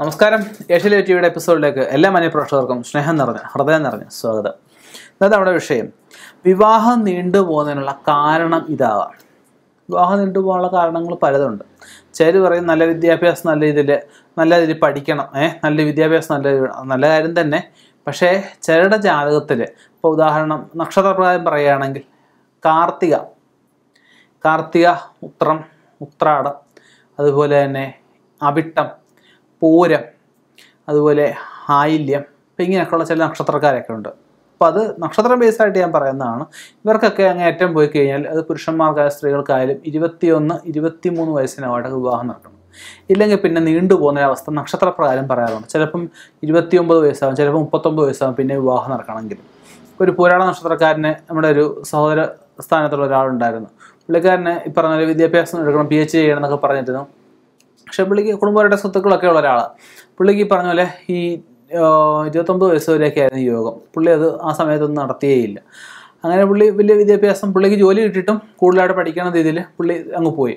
നമസ്കാരം ഏഷ്യയിലെ ടിവിയുടെ എപ്പിസോഡിലേക്ക് എല്ലാ മനഃപ്രേക്ഷകർക്കും സ്നേഹം നിറഞ്ഞ ഹൃദയം നിറഞ്ഞ സ്വാഗതം ഇന്നത്തെ നമ്മുടെ വിഷയം വിവാഹം നീണ്ടുപോകുന്നതിനുള്ള കാരണം ഇതാവാം വിവാഹം നീണ്ടുപോകാനുള്ള കാരണങ്ങൾ പലതുണ്ട് ചിലർ പറയും നല്ല വിദ്യാഭ്യാസം നല്ല രീതിയിൽ നല്ല രീതിയിൽ പഠിക്കണം ഏഹ് നല്ല വിദ്യാഭ്യാസം നല്ല നല്ല കാര്യം തന്നെ പക്ഷേ ചിലരുടെ ജാതകത്തിൽ ഇപ്പോൾ ഉദാഹരണം നക്ഷത്രപ്രകാരം പറയുകയാണെങ്കിൽ കാർത്തിക കാർത്തിക ഉത്രം ഉത്രാടം അതുപോലെ തന്നെ അവിട്ടം പൂരം അതുപോലെ ആയില്യം ഇപ്പം ഇങ്ങനെയൊക്കെയുള്ള ചില നക്ഷത്രക്കാരൊക്കെ ഉണ്ട് അപ്പോൾ അത് നക്ഷത്രം ബേസ്ഡായിട്ട് ഞാൻ പറയുന്നതാണ് ഇവർക്കൊക്കെ അങ്ങ് ഏറ്റവും പോയി കഴിഞ്ഞാൽ അത് പുരുഷന്മാർക്കായ സ്ത്രീകൾക്കായാലും ഇരുപത്തിയൊന്ന് ഇരുപത്തിമൂന്ന് വയസ്സിനോടെ വിവാഹം നടക്കണം ഇല്ലെങ്കിൽ പിന്നെ നീണ്ടുപോകുന്ന ഒരവസ്ഥ നക്ഷത്രപ്രകാരം പറയാറുണ്ട് ചിലപ്പം ഇരുപത്തിയൊമ്പത് വയസ്സാകും ചിലപ്പോൾ മുപ്പത്തൊമ്പത് വയസ്സാകും പിന്നെ വിവാഹം നടക്കണമെങ്കിൽ ഒരു പുരാണ നക്ഷത്രക്കാരനെ നമ്മുടെ ഒരു സഹോദര സ്ഥാനത്തുള്ള ഒരാളുണ്ടായിരുന്നു പുള്ളിക്കാരനെ ഈ പറഞ്ഞ വിദ്യാഭ്യാസം എടുക്കണം പി എച്ച് ഡി ചെയ്യണം എന്നൊക്കെ പറഞ്ഞിരുന്നു പക്ഷെ പുള്ളിക്ക് കുടുംബപരയുടെ സ്വത്തുക്കളൊക്കെ ഉള്ള ഒരാളാണ് പുള്ളിക്ക് പറഞ്ഞ പോലെ ഈ ഇരുപത്തൊമ്പത് വയസ്സ് വരെയൊക്കെ ആയിരുന്നു യോഗം പുള്ളി അത് ആ സമയത്തൊന്നും നടത്തിയേയില്ല അങ്ങനെ പുള്ളി വലിയ വിദ്യാഭ്യാസം പുള്ളിക്ക് ജോലി കിട്ടിയിട്ടും കൂടുതലായിട്ട് പഠിക്കണ രീതിയിൽ പുള്ളി അങ്ങ് പോയി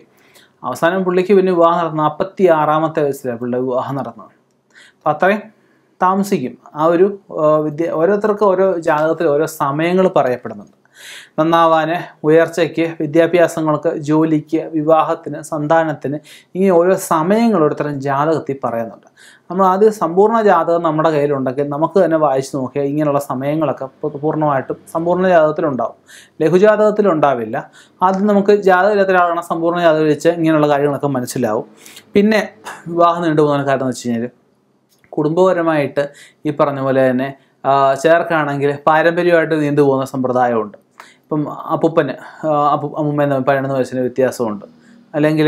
അവസാനം പുള്ളിക്ക് പിന്നെ വിവാഹം നടന്നു നാൽപ്പത്തി ആറാമത്തെ വയസ്സിലാണ് പുള്ളി വിവാഹം നടന്നത് അപ്പം അത്രയും താമസിക്കും ആ ഒരു വിദ്യ ഓരോരുത്തർക്ക് ഓരോ ജാതകത്തിൽ ഓരോ സമയങ്ങൾ പറയപ്പെടുന്നുണ്ട് നന്നാവാൻ ഉയർച്ചയ്ക്ക് വിദ്യാഭ്യാസങ്ങൾക്ക് ജോലിക്ക് വിവാഹത്തിന് സന്താനത്തിന് ഇങ്ങനെ ഓരോ സമയങ്ങൾ ഒരുത്തരം ജാതകത്തിൽ പറയുന്നുണ്ട് നമ്മൾ ആദ്യം സമ്പൂർണ്ണ ജാതകം നമ്മുടെ കയ്യിലുണ്ടെങ്കിൽ നമുക്ക് തന്നെ വായിച്ചു നോക്കിയാൽ ഇങ്ങനെയുള്ള സമയങ്ങളൊക്കെ പൂർണ്ണമായിട്ടും സമ്പൂർണ്ണ ജാതകത്തിലുണ്ടാവും ലഘുജാതകത്തിലുണ്ടാവില്ല ആദ്യം നമുക്ക് ജാതകത്തിലാകണ സമ്പൂർണ്ണ ജാതകം വെച്ച് ഇങ്ങനെയുള്ള കാര്യങ്ങളൊക്കെ മനസ്സിലാവും പിന്നെ വിവാഹം നീണ്ടുപോകുന്ന കാരണം എന്ന് വെച്ച് കഴിഞ്ഞാൽ കുടുംബപരമായിട്ട് ഈ പറഞ്ഞ പോലെ തന്നെ ചേർക്കാണെങ്കിൽ പാരമ്പര്യമായിട്ട് നീണ്ടുപോകുന്ന സമ്പ്രദായമുണ്ട് ഇപ്പം അപ്പൂപ്പന് അപ്പു അമ്മൂമ്മ പതിനെന്ന് വയസ്സിന് വ്യത്യാസമുണ്ട് അല്ലെങ്കിൽ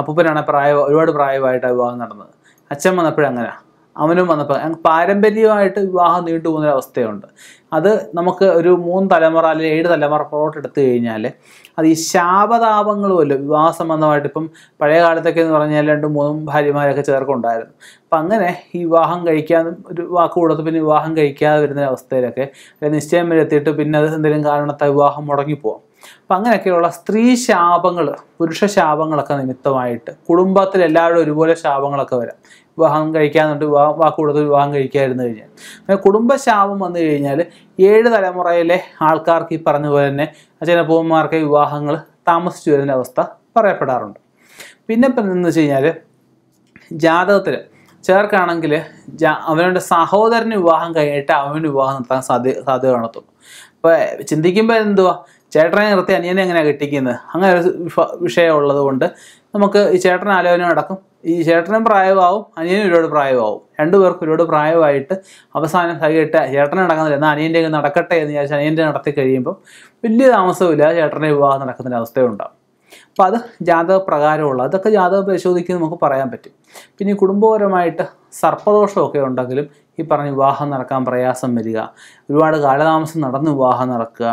അപ്പൂപ്പനാണ് പ്രായ ഒരുപാട് പ്രായമായിട്ട് വിവാഹം നടന്നത് അച്ഛൻ വന്നപ്പോഴങ്ങനെ അവനും വന്നപ്പോൾ പാരമ്പര്യമായിട്ട് വിവാഹം നീണ്ടുപോകുന്ന അവസ്ഥയുണ്ട് അത് നമുക്ക് ഒരു മൂന്ന് തലമുറ അല്ലെങ്കിൽ ഏഴ് തലമുറ പുറത്ത് എടുത്തു കഴിഞ്ഞാൽ അത് ഈ ശാപതാപങ്ങളുമല്ലോ വിവാഹ സംബന്ധമായിട്ട് ഇപ്പം പഴയ കാലത്തൊക്കെ എന്ന് പറഞ്ഞാൽ രണ്ടും മൂന്നും ഭാര്യമാരൊക്കെ ചേർക്കുണ്ടായിരുന്നു അപ്പം അങ്ങനെ ഈ വിവാഹം കഴിക്കാൻ ഒരു വാക്ക് കൊടുത്ത് പിന്നെ വിവാഹം കഴിക്കാതെ വരുന്ന അവസ്ഥയിലൊക്കെ അല്ലെങ്കിൽ നിശ്ചയം വരുത്തിയിട്ട് പിന്നെ അത് എന്തെങ്കിലും കാരണത്താൽ വിവാഹം മുടങ്ങിപ്പോകും അപ്പം അങ്ങനെയൊക്കെയുള്ള സ്ത്രീ ശാപങ്ങൾ പുരുഷ ശാപങ്ങളൊക്കെ നിമിത്തമായിട്ട് കുടുംബത്തിൽ എല്ലാവരും ഒരുപോലെ ശാപങ്ങളൊക്കെ വരാം വിവാഹം കഴിക്കാന്നുണ്ട് വിവാഹ വാക്ക് കൊടുത്ത് വിവാഹം കഴിക്കാമായിരുന്നു കഴിഞ്ഞാൽ പിന്നെ കുടുംബശാപം വന്നു കഴിഞ്ഞാൽ ഏഴ് തലമുറയിലെ ആൾക്കാർക്ക് ഈ പറഞ്ഞ പോലെ തന്നെ അച്ഛനപ്പൂവന്മാർക്ക് വിവാഹങ്ങൾ താമസിച്ചു വരുന്ന അവസ്ഥ പറയപ്പെടാറുണ്ട് പിന്നെ ഇപ്പം എന്ന് വെച്ച് കഴിഞ്ഞാൽ ജാതകത്തിൽ ചേർക്കാണെങ്കിൽ അവനവൻ്റെ സഹോദരന് വിവാഹം കഴിഞ്ഞിട്ട് അവന് വിവാഹം നടത്താൻ സാധ്യ സാധ്യത കാണത്തുള്ളൂ അപ്പോൾ ചിന്തിക്കുമ്പോൾ എന്തുവാ ചേട്ടനെ നിർത്തി അനിയനെ എങ്ങനെയാണ് കെട്ടിക്കുന്നത് അങ്ങനെ ഒരു വിഷയമുള്ളത് കൊണ്ട് നമുക്ക് ഈ ചേട്ടൻ ആലോചന നടക്കും ഈ ചേട്ടനും പ്രായമാവും അനിയനും ഒരുപാട് പ്രായമാവും രണ്ടുപേർക്കും ഒരുപാട് പ്രായമായിട്ട് അവസാനം സഹിയിട്ട് ചേട്ടനെ നടക്കുന്നില്ല എന്നാൽ അനിയൻ്റെ നടക്കട്ടെ എന്ന് വിചാരിച്ചാൽ അനിയൻ്റെ നടത്തി കഴിയുമ്പം വലിയ താമസമില്ല ചേട്ടനെ വിവാഹം നടക്കുന്നൊരു അവസ്ഥയുണ്ടാവും അപ്പോൾ അത് ജാതക പ്രകാരമുള്ള അതൊക്കെ ജാതക പരിശോധിക്കുന്നത് നമുക്ക് പറയാൻ പറ്റും പിന്നെ കുടുംബപരമായിട്ട് സർപ്പദോഷമൊക്കെ ഉണ്ടെങ്കിലും ഈ പറഞ്ഞ വിവാഹം നടക്കാൻ പ്രയാസം വരിക ഒരുപാട് കാലതാമസം നടന്ന് വിവാഹം നടക്കുക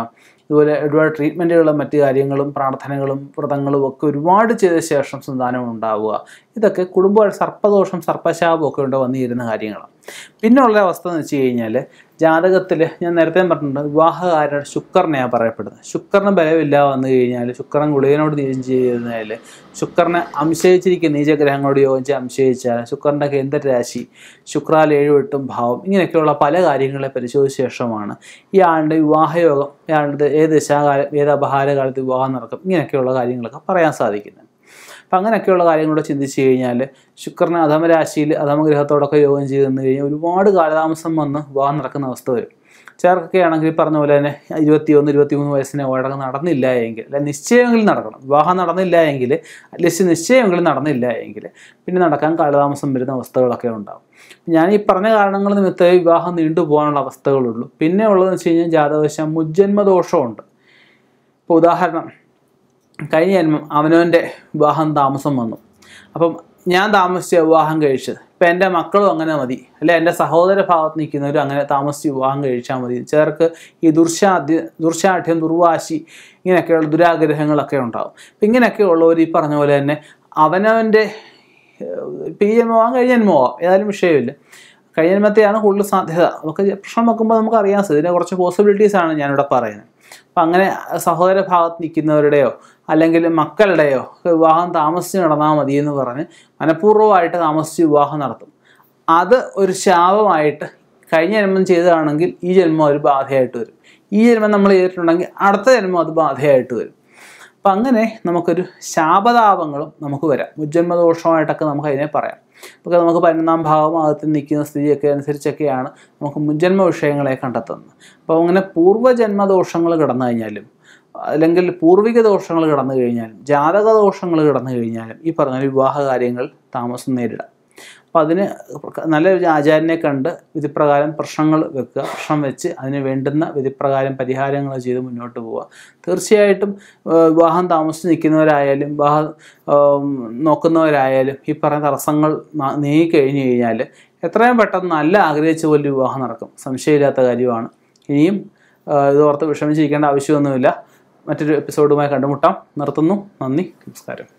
ഇതുപോലെ ഒരുപാട് ട്രീറ്റ്മെൻറ്റുകളും മറ്റ് കാര്യങ്ങളും പ്രാർത്ഥനകളും വ്രതങ്ങളും ഒക്കെ ഒരുപാട് ചെയ്ത ശേഷം സന്താനം ഉണ്ടാവുക ഇതൊക്കെ കുടുംബമായിട്ട് സർപ്പദോഷം സർപ്പശാപം ഒക്കെ ഉണ്ട് വന്നിരുന്ന കാര്യങ്ങളാണ് പിന്നെയുള്ള അവസ്ഥ എന്ന് വെച്ച് കഴിഞ്ഞാൽ ജാതകത്തിൽ ഞാൻ നേരത്തെ പറഞ്ഞിട്ടുണ്ട് വിവാഹകാരുടെ ശുക്രനെയാണ് പറയപ്പെടുന്നത് ശുക്രന് ബലമില്ല വന്നു കഴിഞ്ഞാൽ ശുക്രൻ ഗുളികനോട് തിരിഞ്ഞ് ചെയ്യുന്നതിൽ ശുക്രനെ അംശയിച്ചിരിക്കുന്ന നീചഗ്രഹങ്ങളോട് യോജിച്ച് അംശയിച്ചാൽ ശുക്രൻ്റെ കേന്ദ്രരാശി ശുക്രാൽ ഏഴുവെട്ടും ഭാവം ഇങ്ങനെയൊക്കെയുള്ള പല കാര്യങ്ങളെ പരിശോധിച്ച ശേഷമാണ് ഈ ആളുടെ വിവാഹയോഗം ഏത് ഏത് ദശാകാലം ഏത് അപഹാരകാലത്ത് വിവാഹം നടക്കും ഇങ്ങനെയൊക്കെയുള്ള കാര്യങ്ങളൊക്കെ പറയാൻ സാധിക്കുന്നത് അപ്പം അങ്ങനെയൊക്കെയുള്ള കാര്യങ്ങളൂടെ ചിന്തിച്ച് കഴിഞ്ഞാൽ ശുക്രനെ അധമരാശിയിൽ അധമഗ്രഹത്തോടൊക്കെ യോഗം ചെയ്ത് നിന്ന് കഴിഞ്ഞാൽ ഒരുപാട് കാലതാമസം വന്ന് വിവാഹം നടക്കുന്ന അവസ്ഥ വരും ചിലർക്കൊക്കെ ആണെങ്കിൽ പറഞ്ഞ പോലെ തന്നെ ഇരുപത്തി ഒന്ന് ഇരുപത്തി മൂന്ന് വയസ്സിന് വഴക്കം നടന്നില്ല എങ്കിൽ അല്ലെ നിശ്ചയമെങ്കിലും നടക്കണം വിവാഹം നടന്നില്ല എങ്കിൽ അല്ലെങ്കിൽ നിശ്ചയമെങ്കിലും നടന്നില്ല എങ്കിൽ പിന്നെ നടക്കാൻ കാലതാമസം വരുന്ന അവസ്ഥകളൊക്കെ ഉണ്ടാകും ഞാൻ ഈ പറഞ്ഞ കാരണങ്ങൾ നിമിത്തമേ വിവാഹം നീണ്ടു പോകാനുള്ള അവസ്ഥകളുള്ളൂ പിന്നെ ഉള്ളതെന്ന് വെച്ച് കഴിഞ്ഞാൽ ജാതകവശം മുജ്ജന്മദോഷമുണ്ട് ഇപ്പോൾ ഉദാഹരണം കഴിഞ്ഞ ജന്മം അവനവൻ്റെ വിവാഹം താമസം വന്നു അപ്പം ഞാൻ താമസിച്ച വിവാഹം കഴിച്ചത് ഇപ്പം എൻ്റെ മക്കളും അങ്ങനെ മതി അല്ലെ എൻ്റെ സഹോദര ഭാഗത്ത് നിൽക്കുന്നവരും അങ്ങനെ താമസിച്ച് വിവാഹം കഴിച്ചാൽ മതി ചിലർക്ക് ഈ ദുർശാദ്യ ദുർശാഠ്യം ദുർവാശി ഇങ്ങനെയൊക്കെയുള്ള ദുരാഗ്രഹങ്ങളൊക്കെ ഉണ്ടാകും അപ്പം ഇങ്ങനെയൊക്കെയുള്ളവർ ഈ പറഞ്ഞ പോലെ തന്നെ അവനവൻ്റെ ഇപ്പം ഈ ജന്മമാകാം കഴിഞ്ഞ ജന്മമാകാം ഏതായാലും വിഷയമില്ല കഴിഞ്ഞ ജന്മത്തെയാണ് കൂടുതൽ സാധ്യത നമുക്ക് പ്രശ്നം നോക്കുമ്പോൾ നമുക്ക് അറിയാം ഇതിനെ കുറച്ച് പോസിബിലിറ്റീസാണ് ഞാനിവിടെ പറയുന്നത് അപ്പം അങ്ങനെ സഹോദര ഭാഗത്ത് നിൽക്കുന്നവരുടെയോ അല്ലെങ്കിൽ മക്കളുടെയോ വിവാഹം താമസിച്ച് നടന്നാൽ മതി എന്ന് പറഞ്ഞ് മനഃപൂർവ്വമായിട്ട് താമസിച്ച് വിവാഹം നടത്തും അത് ഒരു ശാപമായിട്ട് കഴിഞ്ഞ ജന്മം ചെയ്തതാണെങ്കിൽ ഈ ജന്മം ഒരു ബാധയായിട്ട് വരും ഈ ജന്മം നമ്മൾ ചെയ്തിട്ടുണ്ടെങ്കിൽ അടുത്ത ജന്മം അത് ബാധയായിട്ട് വരും അപ്പം അങ്ങനെ നമുക്കൊരു ശാപതാപങ്ങളും നമുക്ക് വരാം മുജ്ജന്മദോഷമായിട്ടൊക്കെ നമുക്ക് അതിനെ പറയാം അപ്പോൾ നമുക്ക് പതിനൊന്നാം ഭാവമാകത്തിൽ നിൽക്കുന്ന സ്ഥിതിയൊക്കെ അനുസരിച്ചൊക്കെയാണ് നമുക്ക് മുജ്ജന്മ വിഷയങ്ങളെ കണ്ടെത്തുന്നത് അപ്പോൾ അങ്ങനെ പൂർവ്വജന്മദോഷങ്ങൾ കിടന്നു കഴിഞ്ഞാലും അല്ലെങ്കിൽ പൂർവിക ദോഷങ്ങൾ കടന്നു കഴിഞ്ഞാലും ജാതക ദോഷങ്ങൾ കടന്നു കഴിഞ്ഞാലും ഈ പറഞ്ഞ വിവാഹ കാര്യങ്ങൾ താമസം നേരിടാം അപ്പോൾ അതിന് നല്ലൊരു ആചാര്യനെ കണ്ട് വിധിപ്രകാരം പ്രശ്നങ്ങൾ വെക്കുക പ്രശ്നം വെച്ച് അതിന് വേണ്ടുന്ന വിധിപ്രകാരം പരിഹാരങ്ങൾ ചെയ്ത് മുന്നോട്ട് പോവുക തീർച്ചയായിട്ടും വിവാഹം താമസിച്ച് നിൽക്കുന്നവരായാലും വിവാഹം നോക്കുന്നവരായാലും ഈ പറഞ്ഞ തടസ്സങ്ങൾ നീങ്ങി കഴിഞ്ഞു കഴിഞ്ഞാൽ എത്രയും പെട്ടെന്ന് നല്ല ആഗ്രഹിച്ച പോലെ വിവാഹം നടക്കും സംശയമില്ലാത്ത കാര്യമാണ് ഇനിയും ഇത് ഓർത്ത് വിഷമിച്ചിരിക്കേണ്ട ആവശ്യമൊന്നുമില്ല മറ്റൊരു എപ്പിസോഡുമായി കണ്ടുമുട്ടാം നിർത്തുന്നു നന്ദി നമസ്കാരം